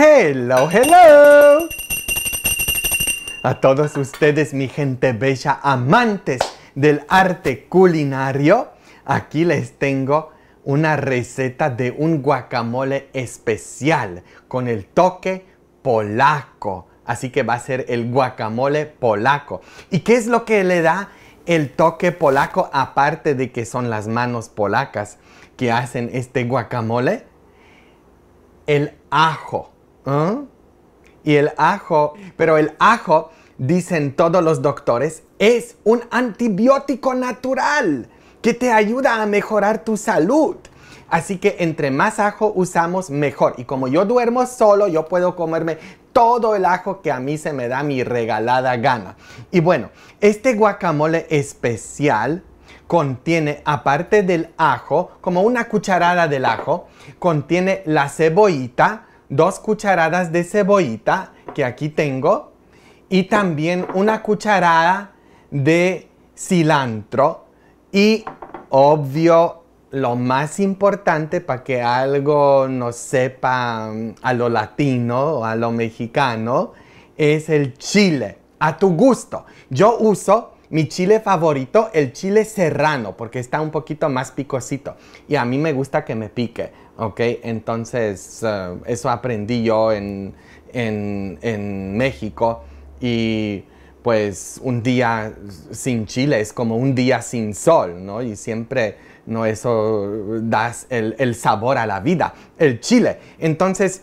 Hello, hello. A todos ustedes, mi gente bella, amantes del arte culinario, aquí les tengo una receta de un guacamole especial con el toque polaco. Así que va a ser el guacamole polaco. ¿Y qué es lo que le da el toque polaco aparte de que son las manos polacas que hacen este guacamole? El ajo ¿Ah? Y el ajo, pero el ajo, dicen todos los doctores, es un antibiótico natural que te ayuda a mejorar tu salud. Así que entre más ajo usamos, mejor. Y como yo duermo solo, yo puedo comerme todo el ajo que a mí se me da mi regalada gana. Y bueno, este guacamole especial contiene, aparte del ajo, como una cucharada del ajo, contiene la cebollita, dos cucharadas de cebollita que aquí tengo y también una cucharada de cilantro y obvio lo más importante para que algo nos sepa mm, a lo latino o a lo mexicano es el chile a tu gusto yo uso mi chile favorito, el chile serrano, porque está un poquito más picosito. Y a mí me gusta que me pique. ¿ok? Entonces, eh, eso aprendí yo en, México y pues un día sin chile es como un día sin sol, ¿no? Y siempre, ¿no? Eso da el, el sabor a la vida, el chile. Entonces,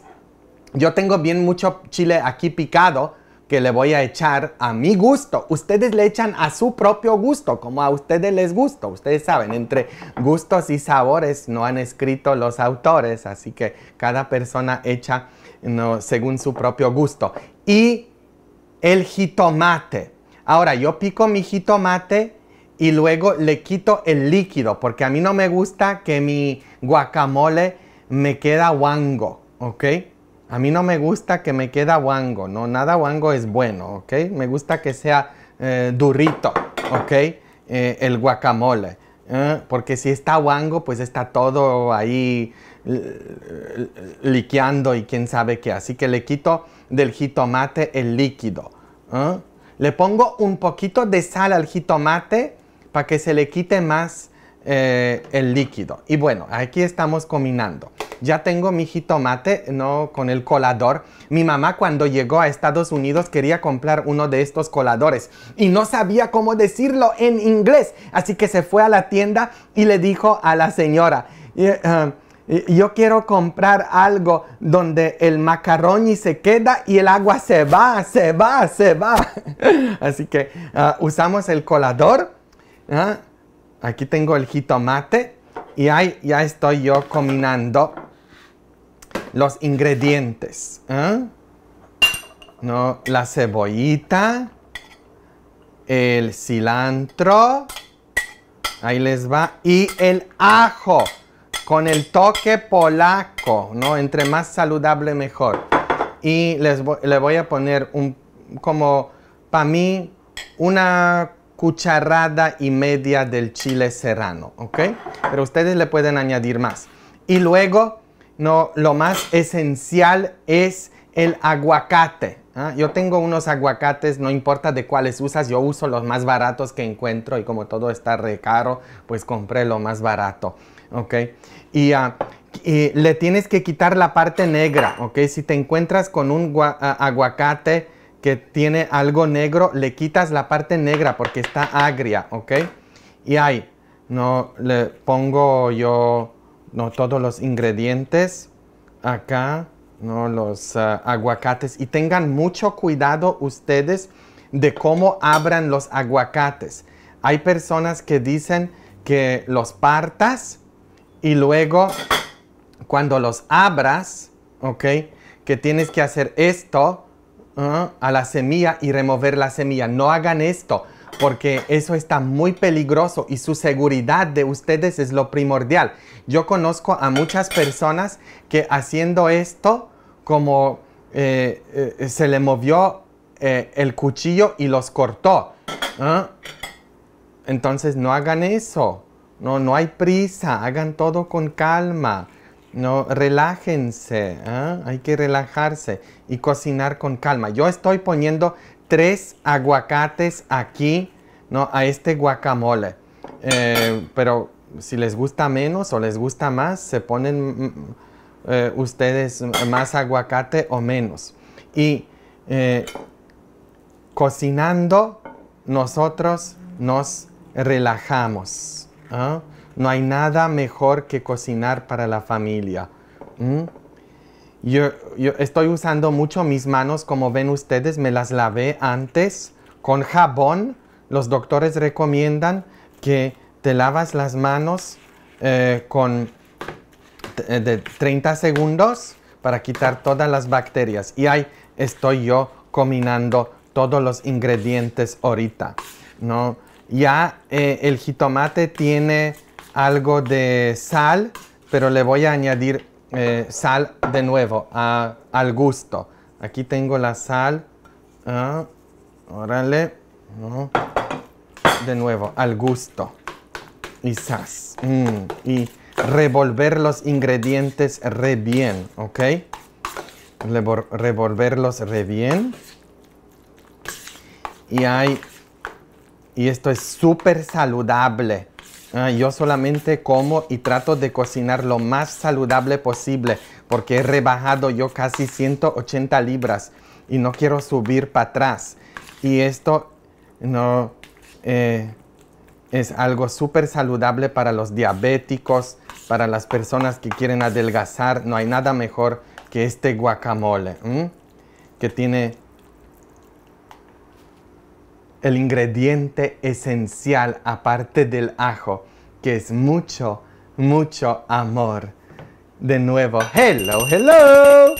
yo tengo bien mucho chile aquí picado, que le voy a echar a mi gusto. Ustedes le echan a su propio gusto, como a ustedes les gusta. Ustedes saben, entre gustos y sabores no han escrito los autores, así que cada persona echa según su propio gusto. Y el jitomate. Ahora, yo pico mi jitomate y luego le quito el líquido, porque a mí no me gusta que mi guacamole me queda guango, ¿ok? A mí no me gusta que me queda guango, no, nada guango es bueno, ¿ok? Me gusta que sea eh, durito, ¿ok? Eh, el guacamole. ¿eh? porque si está guango, pues está todo ahí liqueando y quién sabe qué. Así que le quito del jitomate el líquido. Le pongo un poquito de sal al jitomate para que se le quite más el líquido. Y bueno, aquí estamos combinando ya tengo mi jitomate, no con el colador. Mi mamá cuando llegó a Estados Unidos quería comprar uno de estos coladores y no sabía cómo decirlo en inglés, así que se fue a la tienda y le dijo a la señora, eh, eh, yo quiero comprar algo donde el macarrón se queda y el agua se va, se va, se va. Así que ah, usamos el colador. ¿ah? Aquí tengo el jitomate y ahí ya estoy yo combinando los ingredientes. ¿eh? No, la cebollita, el cilantro, ahí les va, y el ajo con el toque polaco, ¿no? Entre más saludable mejor. Y les voy, le voy a poner un, como para mí, una cucharada y media del chile serrano, ¿ok? Pero ustedes le pueden añadir más. Y luego no, lo más esencial es el aguacate. ¿ah? Yo tengo unos aguacates, no importa de cuáles usas, yo uso los más baratos que encuentro y como todo está re caro, pues compré lo más barato. ¿Ok? Y, ah, le tienes que quitar la parte negra. ¿Ok? Si te encuentras con un ah, aguacate que tiene algo negro, le quitas la parte negra porque está agria. ¿Ok? Y ahí, no le pongo yo no todos los ingredientes acá, no los ah, aguacates. Y tengan mucho cuidado ustedes de cómo abran los aguacates. Hay personas que dicen que los partas y luego cuando los abras, ¿ok? Que tienes que hacer esto ¿ah? a la semilla y remover la semilla. No hagan esto porque eso está muy peligroso y su seguridad de ustedes es lo primordial. Yo conozco a muchas personas que haciendo esto, como eh, eh, se le movió eh, el cuchillo y los cortó. ¿ah? Entonces no hagan eso. No, no hay prisa. Hagan todo con calma. No, relájense, ¿ah? hay que relajarse y cocinar con calma. Yo estoy poniendo tres aguacates aquí, ¿no? A este guacamole. Eh, pero si les gusta menos o les gusta más, se ponen mm, mm, eh, ustedes más aguacate o menos. Y eh, cocinando, nosotros nos relajamos. ¿ah? No hay nada mejor que cocinar para la familia. Yo, estoy usando mucho mis manos, como ven ustedes, me las lavé antes con jabón. Los doctores recomiendan que te lavas las manos eh, con eh, de 30 segundos para quitar todas las bacterias. Y ahí estoy yo combinando todos los ingredientes ahorita. Ya eh, el jitomate tiene algo de sal, pero le voy a añadir eh, sal de nuevo al gusto. Aquí tengo la sal. Ah, órale. De nuevo, al gusto. Y sas. Mm, y revolver los ingredientes re bien, ¿ok? revolverlos re bien. Y hay... Y esto es súper saludable Ah, yo solamente como y trato de cocinar lo más saludable posible porque he rebajado yo casi 180 libras y no quiero subir para atrás. Y esto no eh, es algo súper saludable para los diabéticos, para las personas que quieren adelgazar. No hay nada mejor que este guacamole, que tiene el ingrediente esencial aparte del ajo, que es mucho, mucho amor. De nuevo, hello, hello.